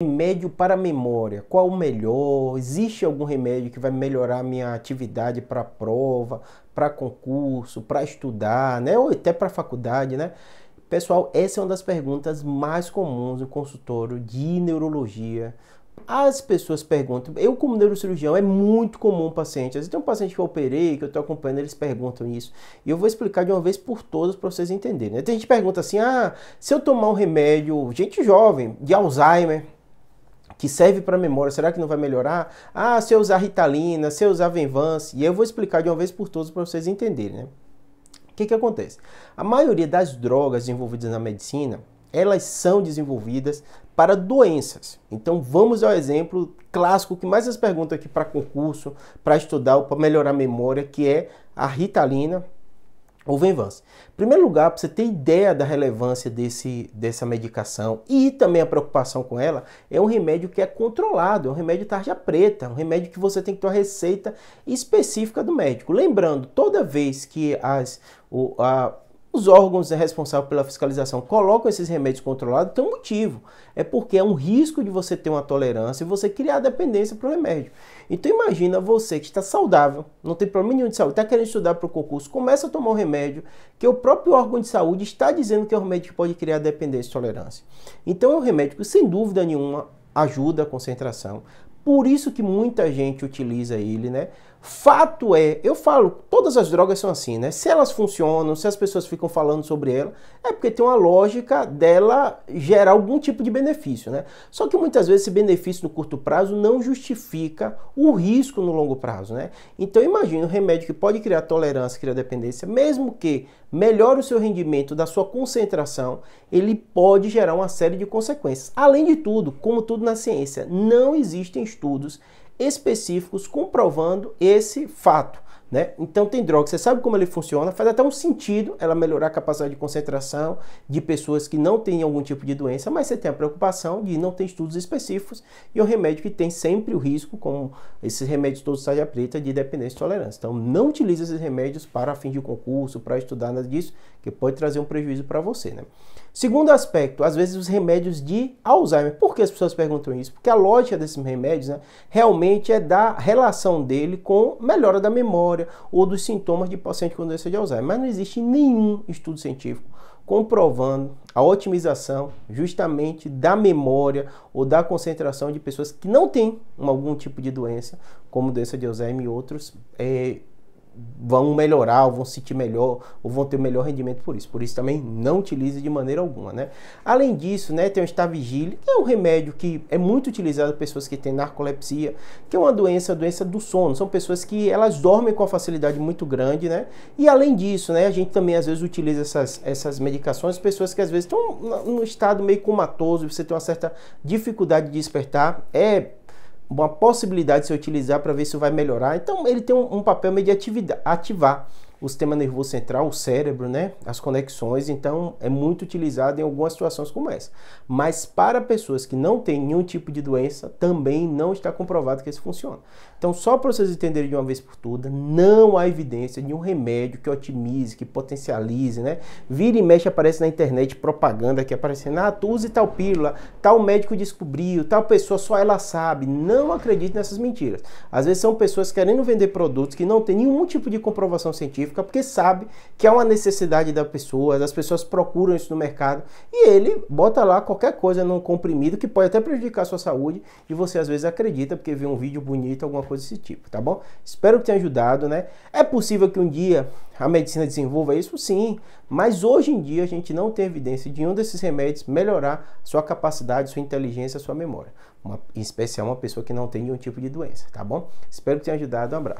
Remédio para memória, qual o melhor? Existe algum remédio que vai melhorar minha atividade para prova, para concurso, para estudar, né? Ou até para faculdade, né? Pessoal, essa é uma das perguntas mais comuns no consultório de neurologia. As pessoas perguntam, eu como neurocirurgião, é muito comum paciente. Às vezes tem um paciente que eu operei, que eu estou acompanhando, eles perguntam isso. E eu vou explicar de uma vez por todas para vocês entenderem. Né? Tem gente que pergunta assim, ah, se eu tomar um remédio, gente jovem, de Alzheimer, que serve para memória, será que não vai melhorar? Ah, se eu usar Ritalina, se eu usar Venvance, e eu vou explicar de uma vez por todas para vocês entenderem, né? O que, que acontece? A maioria das drogas desenvolvidas na medicina, elas são desenvolvidas para doenças. Então vamos ao exemplo clássico que mais as perguntas aqui para concurso, para estudar ou para melhorar a memória, que é a Ritalina ou venvança. Em primeiro lugar, para você ter ideia da relevância desse, dessa medicação e também a preocupação com ela, é um remédio que é controlado, é um remédio tarja preta, um remédio que você tem que ter uma receita específica do médico. Lembrando, toda vez que as, o, a, os órgãos responsáveis pela fiscalização colocam esses remédios controlados, tem um motivo. É porque é um risco de você ter uma tolerância e você criar dependência para o remédio. Então imagina você que está saudável, não tem problema nenhum de saúde, está querendo estudar para o concurso, começa a tomar um remédio que é o próprio órgão de saúde está dizendo que é um remédio que pode criar dependência e tolerância. Então é um remédio que, sem dúvida nenhuma, ajuda a concentração. Por isso que muita gente utiliza ele, né? Fato é, eu falo, todas as drogas são assim, né? Se elas funcionam, se as pessoas ficam falando sobre ela, é porque tem uma lógica dela gerar algum tipo de benefício, né? Só que muitas vezes esse benefício no curto prazo não justifica o risco no longo prazo, né? Então imagine um remédio que pode criar tolerância, criar dependência, mesmo que melhore o seu rendimento, da sua concentração, ele pode gerar uma série de consequências. Além de tudo, como tudo na ciência, não existem estudos específicos comprovando esse fato. Né? Então tem droga, você sabe como ele funciona, faz até um sentido ela melhorar a capacidade de concentração de pessoas que não têm algum tipo de doença, mas você tem a preocupação de não ter estudos específicos e um remédio que tem sempre o risco, como esses remédios todos saia preta, de dependência e tolerância. Então não utilize esses remédios para fim de concurso, para estudar nada disso, que pode trazer um prejuízo para você. Né? Segundo aspecto, às vezes os remédios de Alzheimer. Por que as pessoas perguntam isso? Porque a lógica desses remédios né, realmente é da relação dele com melhora da memória ou dos sintomas de paciente com doença de Alzheimer. Mas não existe nenhum estudo científico comprovando a otimização justamente da memória ou da concentração de pessoas que não têm algum tipo de doença, como doença de Alzheimer e outros, é, vão melhorar, ou vão se sentir melhor, ou vão ter um melhor rendimento por isso. Por isso também não utilize de maneira alguma, né? Além disso, né, tem o Estavigil, que é um remédio que é muito utilizado por pessoas que têm narcolepsia, que é uma doença, doença do sono. São pessoas que elas dormem com a facilidade muito grande, né? E além disso, né, a gente também às vezes utiliza essas, essas medicações, pessoas que às vezes estão num estado meio comatoso, você tem uma certa dificuldade de despertar, é uma possibilidade de se utilizar para ver se vai melhorar. Então ele tem um, um papel meio de ativar o sistema nervoso central, o cérebro, né? As conexões, então é muito utilizado em algumas situações como essa. Mas para pessoas que não têm nenhum tipo de doença, também não está comprovado que isso funciona. Então, só para vocês entenderem de uma vez por todas, não há evidência de um remédio que otimize, que potencialize, né? Vira e mexe aparece na internet propaganda que aparecendo, ah, tu use tal pílula, tal médico descobriu, tal pessoa só ela sabe. Não acredite nessas mentiras. Às vezes são pessoas querendo vender produtos que não têm nenhum tipo de comprovação científica específica, porque sabe que é uma necessidade das pessoas, as pessoas procuram isso no mercado e ele bota lá qualquer coisa num comprimido que pode até prejudicar a sua saúde e você às vezes acredita porque vê um vídeo bonito, alguma coisa desse tipo, tá bom? Espero que tenha ajudado, né? É possível que um dia a medicina desenvolva isso? Sim, mas hoje em dia a gente não tem evidência de um desses remédios melhorar sua capacidade, sua inteligência, sua memória. Uma, em especial uma pessoa que não tem nenhum tipo de doença, tá bom? Espero que tenha ajudado. Um abraço.